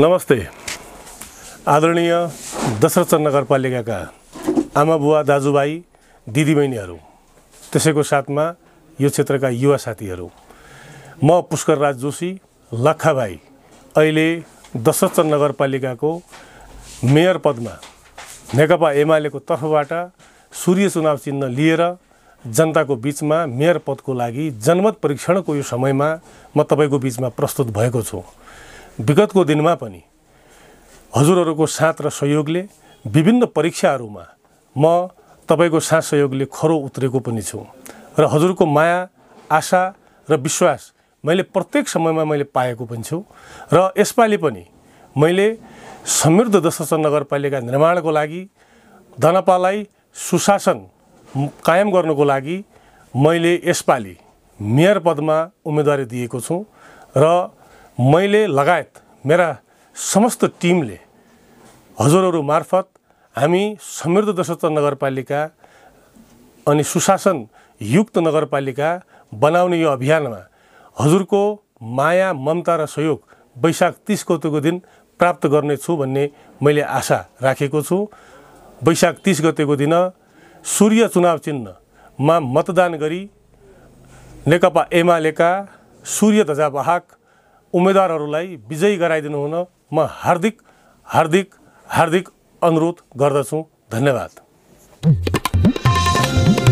नमस्ते आदरणीय दशरथ नगरपालिकाका आमा बुवा दाजुभाइ दिदीबहिनीहरू त्यसैको साथमा यो क्षेत्रका युवा साथीहरू म पुष्कर राज जोशी लखा भाइ अहिले दशरथ नगरपालिकाको मेयर पदमा नेकपा एमालेको तर्फबाट सूर्य चुनाव चिन्ह लिएर जनताको बिचमा मेयर पदको लागि जनमत परीक्षणको यो समयमा म तपाईँको बिचमा प्रस्तुत भएको छु विगतको दिनमा पनि हजुरहरूको साथ र सहयोगले विभिन्न परीक्षाहरूमा म तपाईँको साथ सहयोगले खरो उत्रेको पनि छु र हजुरको माया आशा र विश्वास मैले प्रत्येक समयमा मैले पाएको पनि छु र यसपालि पनि मैले समृद्ध दशरथ नगरपालिका निर्माणको लागि धनपालाई सुशासन कायम गर्नुको लागि मैले यसपालि मेयर पदमा उम्मेदवारी दिएको छु र मैले लगायत मेरा समस्त टिमले हजुरहरू मार्फत हामी समृद्ध दशरथ नगरपालिका अनि सुशासन युक्त नगरपालिका बनाउने यो अभियानमा हजुरको माया ममता र सहयोग वैशाख तिस गतेको दिन प्राप्त गर्नेछु भन्ने मैले आशा राखेको छु वैशाख तिस गतेको दिन सूर्य चुनाव चिन्हमा मतदान गरी नेकपा एमालेका सूर्य ध्वजावाहक उम्मेदवारहरूलाई विजयी गराइदिनु हुन म हार्दिक हार्दिक हार्दिक अनुरोध गर्दछु धन्यवाद